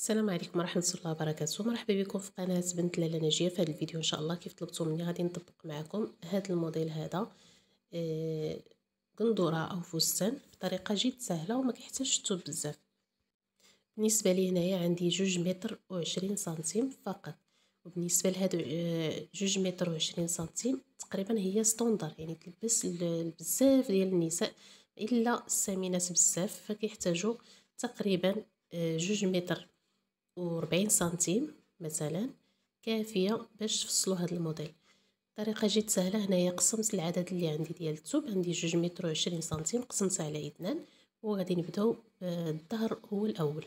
السلام عليكم ورحمة الله وبركاته مرحبا بكم في قناة بنت لالا نجية في هذا الفيديو إن شاء الله كيف طلبتوا مني غادي نطبق معكم هذا الموديل هذا إيه قندورة أو فستان بطريقة جد سهلة وما كيحتاجش الثوب بزاف بالنسبة لي هنايا عندي جوج متر وعشرين سنتيم فقط وبالنسبة لهاد آه، جوج متر وعشرين سنتيم تقريبا هي ستوندر يعني تلبس بزاف ديال النساء إلا السمينات بزاف فكيحتاجوا تقريبا آه، جوج متر وربعين سنتيم مثلا كافية باش تفصلوا هذا الموديل طريقه جد سهله هنايا قسمت العدد اللي عندي ديال التوب عندي جوج متر وعشرين سنتيم قسمتها على اثنان وغادي نبداو بالظهر هو الاول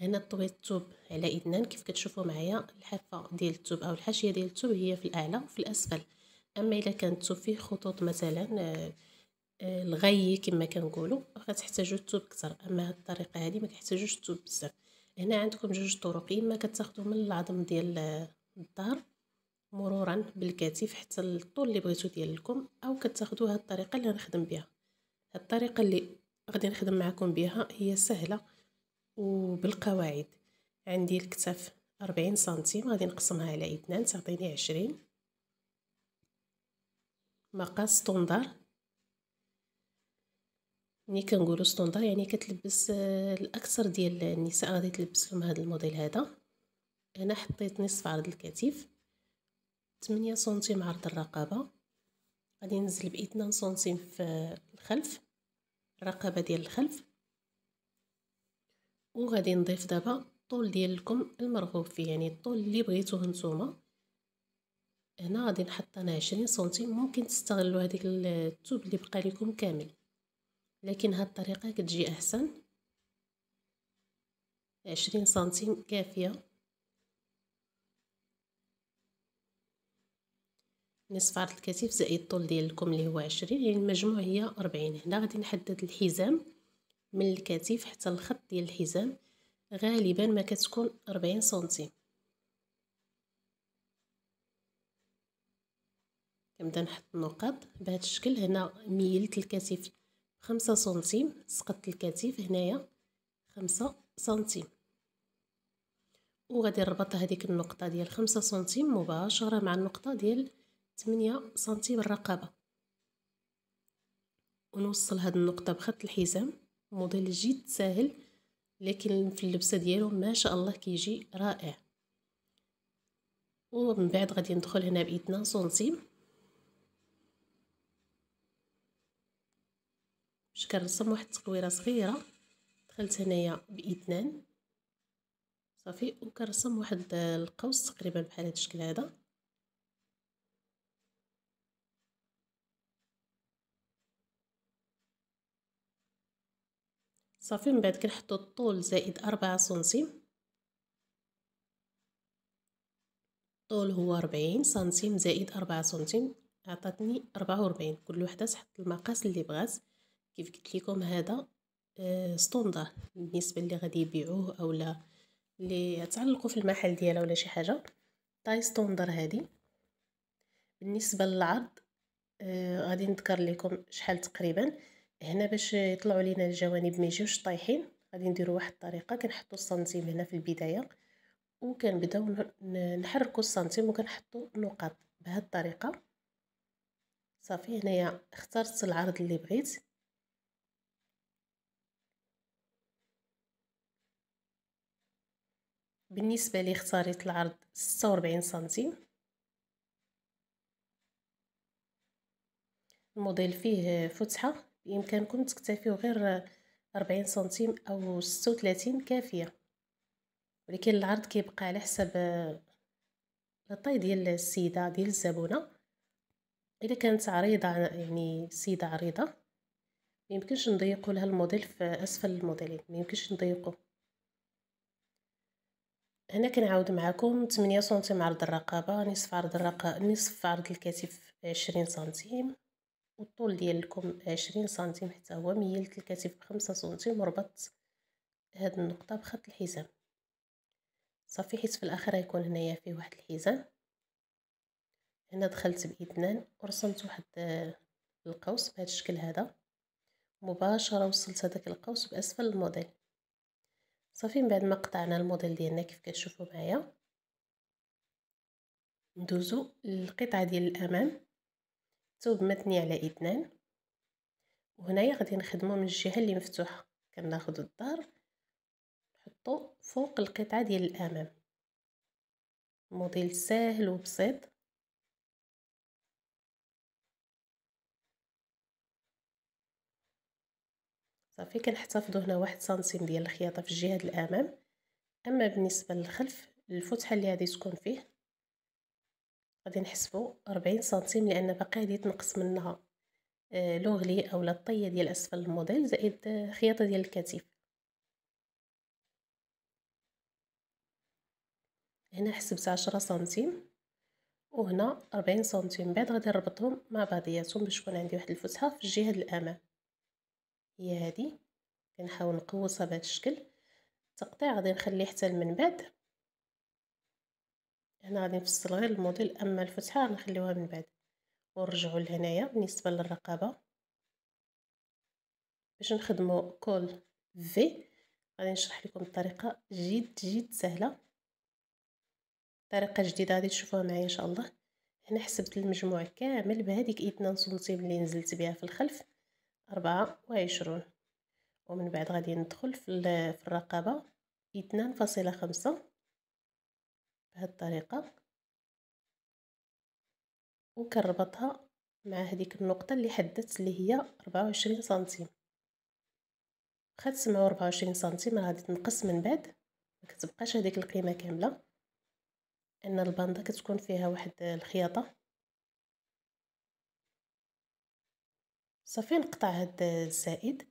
هنا طويت التوب على اثنان كيف كتشوفوا معايا الحافه ديال التوب او الحاشيه ديال التوب هي في الاعلى وفي الاسفل اما الا كان التوب فيه خطوط مثلا آه، الغي كما كنقولوا غتحتاجو التوب كتر اكثر اما هاد الطريقه هذه ما التوب بزاف هنا عندكم جوج طرق اما كتاخذوا من العظم ديال الظهر مرورا بالكتف حتى الطول اللي بغيتو ديالكم او كتاخذوا هاد الطريقه اللي غنخدم بها هاد الطريقه اللي غادي نخدم معكم بها هي سهله وبالقواعد عندي الكتاف 40 سنتيم غادي نقسمها على اثنان تعطيني 20 مقاس طوندار ملي يعني كنقولوا ستوندار يعني كتلبس آه، الاكثر ديال النساء غادي تلبس لهم هذا الموديل هذا هنا حطيت نصف عرض الكتف 8 سنتيم عرض الرقبه غادي ننزل ب 2 سنتيم في الخلف الرقبه ديال الخلف وغادي نضيف دابا الطول ديالكم المرغوب فيه يعني الطول اللي بغيتوه نتوما هنا غادي نحط انا 20 سنتيم ممكن تستغلوا هذيك التوب اللي بقى لكم كامل لكن هاد الطريقه كتجي احسن عشرين سنتيم كافيه نصف عرض الكتف زائد الطول ديالكم اللي هو عشرين يعني المجموع هي 40 هنا غادي نحدد الحزام من الكتف حتى الخط ديال الحزام غالبا ما كتكون 40 سنتيم كنبدا نحط النقط بهذا الشكل هنا ميلت الكتف خمسة سنتيم سقط الكتف هنايا خمسة سنتيم وغادي نربط هذيك النقطة ديال خمسة سنتيم مباشرة مع النقطة ديال تمنية سنتيم الرقبة ونوصل هاد النقطة بخط الحزام موديل جد ساهل لكن في اللبسة ديالو ما شاء الله كيجي رائع ومن بعد غادي ندخل هنا بإثنان سنتيم باش كنرسم واحد التقويره صغيره دخلت هنايا باثنان صافي وكنرسم واحد القوس تقريبا بحال هذا الشكل هذا صافي من بعد كنحطو الطول زائد أربعة سنتيم الطول هو ربعين سنتيم زائد أربعة سنتيم عطاتني ربعة وربعين كل وحده تحط المقاس اللي بغات كيف قلت لكم هذا آه، ستوندار بالنسبه اللي غادي يبيعوه اولا اللي يتعلقوا في المحل ديالها ولا شي حاجه طاي ستوندار هذه بالنسبه للعرض آه، غادي نذكر لكم شحال تقريبا هنا باش يطلعوا لينا الجوانب ما يجيوش طايحين غادي نديروا واحد الطريقه كنحطوا السنتيم هنا في البدايه وكنبداو نحركوا السنتيم وكنحطوا نقاط بهذه الطريقه صافي هنايا اخترت العرض اللي بغيت بالنسبه لي اختاريت العرض 46 سنتيم الموديل فيه فتحه بامكانكم تكتفيو غير 40 سنتيم او 36 كافيه ولكن العرض كيبقى على حسب الطي ديال السيده ديال الزبونه اذا كانت عريضه يعني سيده عريضه ميمكنش نضيقوا لها الموديل في اسفل الموديلين ميمكنش نضيقوه هنا كنعاود معكم 8 سنتيم عرض الرقبه نصف عرض الرقبه نصف عرض الكتف 20 سنتيم والطول ديالكم 20 سنتيم حتى هو ميلت الكتف بخمسة سنتيم وربطت هاد النقطه بخط الحزام صافي حيت في الاخر غيكون هنايا فيه واحد الحزام هنا دخلت باذنان ورسمت واحد القوس بهذا الشكل هذا مباشره وصلت هذاك القوس باسفل الموديل صافي من بعد ما قطعنا الموديل ديالنا كيف كتشوفوا معايا ندوزو للقطعه ديال الامام ثوب متني على اثنان وهنايا غادي نخدمو من الجهه اللي مفتوحه كناخذ الدار نحطو فوق القطعه ديال الامام موديل ساهل وبسيط صافي كنحتفظوا هنا واحد سنتيم ديال الخياطه في الجهه الامام اما بالنسبه للخلف الفتحه اللي غادي تكون فيه غادي نحسبوا 40 سنتيم لان باقي غادي تنقص منها آه، لوغلي اولا الطيه ديال اسفل الموديل زائد آه، خياطه ديال الكتف هنا حسبت 10 سنتيم وهنا 40 سنتيم بعد غادي نربطهم مع بعضياتهم باش يكون عندي واحد الفتحه في الجهه الامام هي هذه كنحاول نقوصها بهذا الشكل التقطيع غادي نخليه حتى من بعد هنا غادي نفصل غير الموديل اما الفتحه نخليوها من بعد ونرجعوا لهنايا بالنسبه للرقبه باش نخدموا كول في غادي نشرح لكم الطريقه جد جد سهله طريقه جديده غادي تشوفوها معايا ان شاء الله هنا حسبت المجموع كامل بهذيك اثنان سنتيم اللي نزلت بها في الخلف أربعة وعشرون ومن بعد غادي ندخل في الرقبة اثنان فاصلة خمسة بهذه الطريقة وكنربطها مع هذيك النقطة اللي حددت اللي هي أربعة وعشرين سنتيم خا تسمعو أربعة وعشرين سنتيم راه غادي تنقص من بعد مكتبقاش هذيك القيمة كاملة ان الباندا كتكون فيها واحد الخياطه صافي نقطع هاد الزائد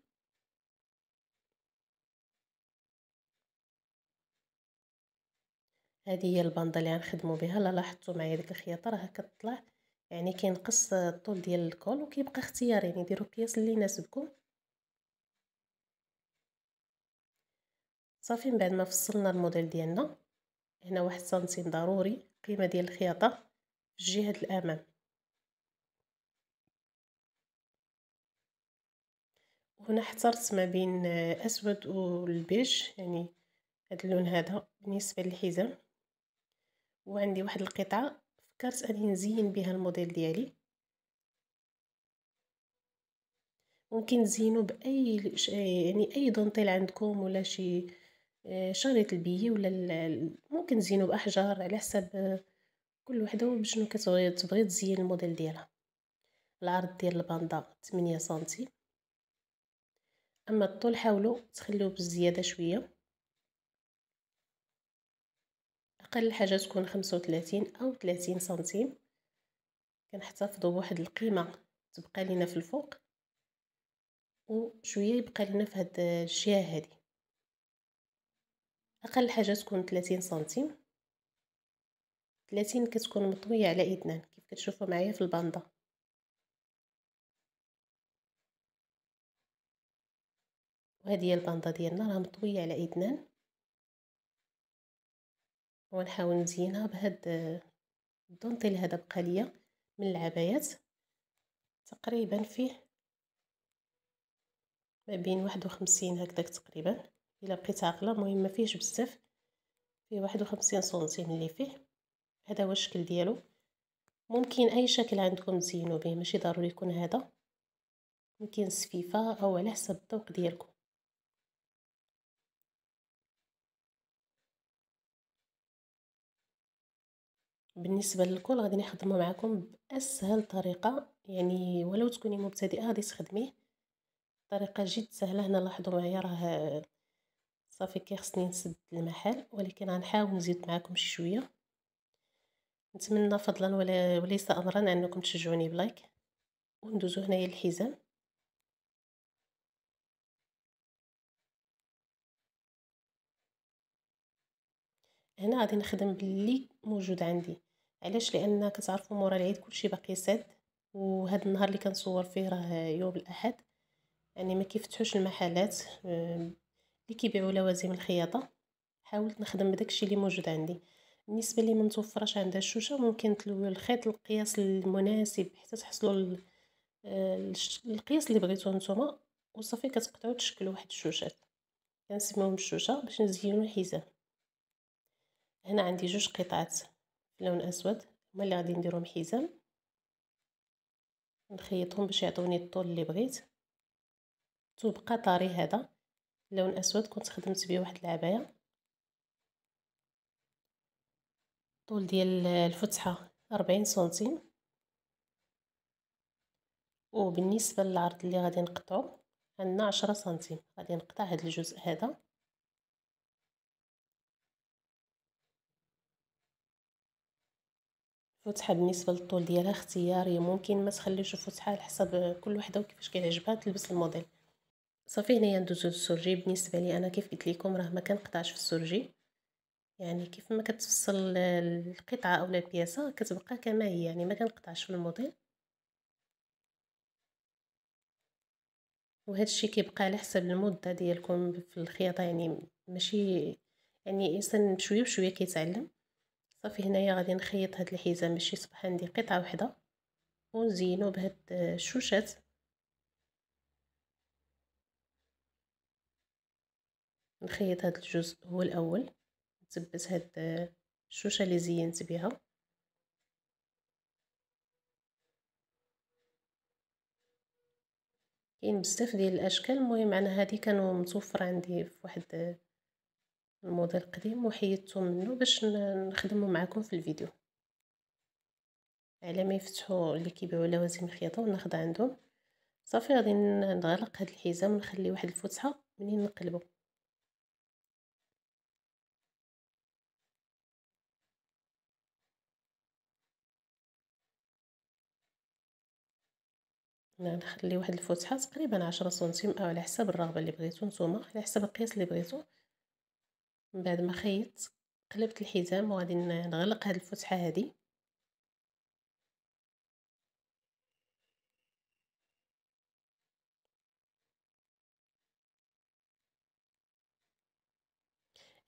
هذه هي الباندا اللي غنخدموا بها لا لاحظتوا معايا ديك الخياطه راه كتطلع يعني كينقص الطول ديال الكول وكيبقى اختياري يعني ديروا القياس اللي يناسبكم صافي من بعد ما فصلنا الموديل ديالنا هنا واحد سنتيم ضروري القيمه ديال الخياطه في الجهه الامام هنا احترت ما بين اسود والبيج يعني هذا اللون هذا بالنسبه للحزام وعندي واحد القطعه فكرت اني نزين بها الموديل ديالي ممكن تزينوا باي يعني اي دونطيل عندكم ولا شي آه، شريط البيه ولا ممكن تزينوا باحجار على حسب كل وحده وبشنو كتبغي تبغي تزين الموديل ديالها العرض ديال الباندا 8 سنتي اما الطول حاولوا تخليوه بالزياده شويه اقل حاجه تكون 35 او 30 سنتيم كنحتفظوا بواحد القيمه تبقى لينا في الفوق وشويه يبقى لينا في هاد الجهه هادي اقل حاجه تكون 30 سنتيم 30 كتكون مطويه على ايدنا كيف كتشوفوا معايا في الباندا وهذه هي الباندا ديالنا راه مطويه على ايدنان ونحاول نزينها بهاد الدونطيل هذا بقى ليا من العبايات تقريبا فيه ما بين واحد وخمسين هكذاك تقريبا الا بقيت عاقله المهم ما فيهش بزاف فيه واحد وخمسين سنتيم اللي فيه هذا هو الشكل ديالو ممكن اي شكل عندكم تزينوا به ماشي ضروري يكون هذا ممكن سفيفه او على حسب الذوق ديالكم بالنسبه للكل غادي نخدمه معكم باسهل طريقه يعني ولو تكوني مبتدئه غادي تخدميه طريقه جد سهله هنا لاحظوا معايا راه صافي كيخصني نسد المحل ولكن غنحاول نزيد معكم شويه نتمنى فضلا ولا وليس امرا انكم تشجعوني بلايك وندوزو هنايا الحزام هنا غادي نخدم باللي موجود عندي علاش لان كتعرفوا مورا العيد كلشي باقي ساد وهذا النهار اللي كنصور فيه راه يوم الاحد يعني ما كيفتحوش المحلات اللي كيبيعوا لوازم الخياطه حاولت نخدم بداكشي اللي موجود عندي بالنسبه لي ما متوفرش عندها الشوشه ممكن تلويو الخيط للقياس المناسب حتى تحصلوا آه، القياس اللي بغيتو نتوما وصافي كتقطعوا تشكلوا واحد الشوشات كنسميوهم الشوشه باش نزينوا الحزام هنا عندي جوج قطعات لون اسود هما اللي غادي نديرهم حزام نخيطهم باش يعطوني الطول اللي بغيت ثوب قطري هذا لون اسود كنت خدمت به واحد العبايه الطول ديال الفتحه 40 سنتيم وبالنسبه للعرض اللي غادي نقطعو عندنا 10 سنتيم غادي نقطع هذا الجزء هذا الفتحه بالنسبه للطول ديالها اختياريه ممكن ما تخليش الفتحه على حسب كل وحده وكيفاش كيعجبها تلبس الموديل صافي هنايا ندوزو للسورجي بالنسبه لي انا كيف قلت لكم راه ما كنقطعش في السورجي يعني كيف ما كتفصل القطعه اولا البياسه كتبقى كما هي يعني ما كنقطعش في الموديل وهذا الشيء كيبقى على حسب المده ديالكم في الخياطه يعني ماشي يعني الانسان بشويه بشويه كيتعلم صافي هنايا غادي نخيط هاد الحزام باش يصبح عندي قطعه وحده ونزينو بهاد الشوشات نخيط هاد الجزء هو الاول نثبت هاد الشوشه اللي زينت بها كاين بزاف ديال الاشكال المهم انا هادي كانوا متوفر عندي في واحد الموديل القديم وحيدته منه باش نخدمه معكم في الفيديو على ما يفتحوا اللي كيبيعوا لوازم الخياطه وناخذ عندهم صافي غادي نغلق هذا الحزام ونخلي واحد الفتحه منين نقلبو نخلي واحد الفتحه تقريبا عشرة سنتيم او على حسب الرغبه اللي بغيتو نتوما على حسب القياس اللي بغيتو من بعد ما خيطت قلبت الحزام وغادي نغلق هاد الفتحه هادي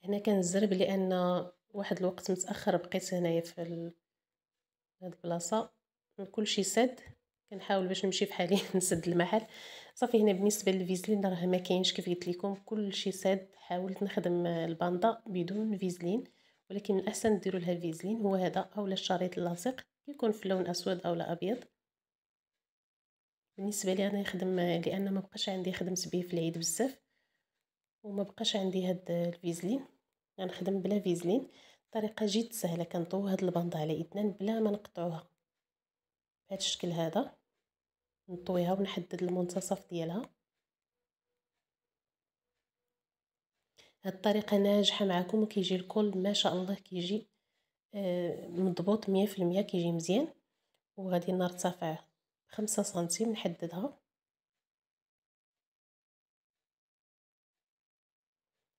هنا كنزرب لان واحد الوقت متاخر بقيت هنايا في هذه البلاصه كلشي سد كنحاول باش نمشي حالي نسد المحل صافي هنا بالنسبه للفيزلين راه ما كاينش كيف قلت لكم كلشي ساد حاولت نخدم الباندا بدون فيزلين ولكن من الاحسن ديروا لها الفيزلين هو هذا اولا الشريط اللاصق يكون في لون اسود اولا ابيض بالنسبه لي انا نخدم لان ما بقاش عندي خدمت به في العيد بزاف وما بقاش عندي هاد الفيزلين غنخدم بلا فيزلين طريقه جد سهله كنطوي هاد الباندا على اثنان بلا ما نقطعوها بهذا الشكل هذا نطويها ونحدد المنتصف ديالها هاد الطريقه ناجحه معكم وكيجي الكل ما شاء الله كيجي آه، مضبوط مية في المية كيجي مزيان وغادي نرتفع خمسة سنتيم نحددها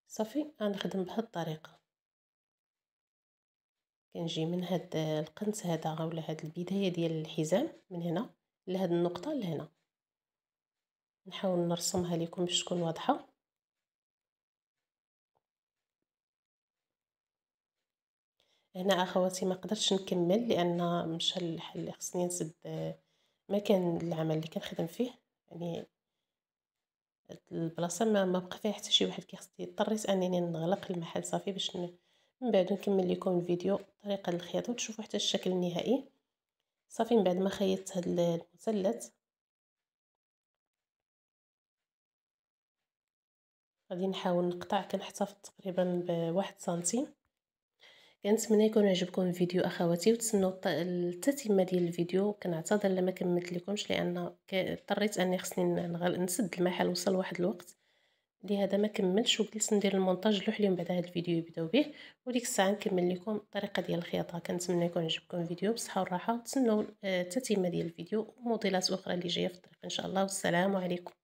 صافي غنخدم بهاد الطريقه كنجي من هاد القنت هذا ولا هاد البدايه ديال الحزام من هنا لهاد النقطه لهنا نحاول نرسمها لكم باش تكون واضحه هنا اخواتي ما قدرتش نكمل لان مشى الحل اللي خصني نسد مكان العمل اللي كنخدم فيه يعني البلاصه ما, ما بقى فيها حتى شي واحد كيخصني اضطريت انني نغلق المحل صافي باش من بعد نكمل لكم الفيديو طريقه الخياطه وتشوفوا حتى الشكل النهائي صافي من بعد ما خيطت هاد المثلث غادي نحاول نقطع كنحتفظ تقريبا بواحد سنتيم كنتمنى يكون عجبكم الفيديو اخواتي وتسنوا التتمه ديال الفيديو كنعتذر لما كملت لكمش لان اضطريت اني خصني نسد المحل وصل واحد الوقت لهذا ما كملش وجلس ندير المونتاج لوحدي من بعد هذا الفيديو يبداو به وديك الساعه نكمل لكم الطريقه ديال الخياطه كنتمنى يكون عجبكم الفيديو بالصحه والراحه وتسناو التتمه آه، ديال الفيديو وموديلات اخرى اللي جايه في الطريق ان شاء الله والسلام عليكم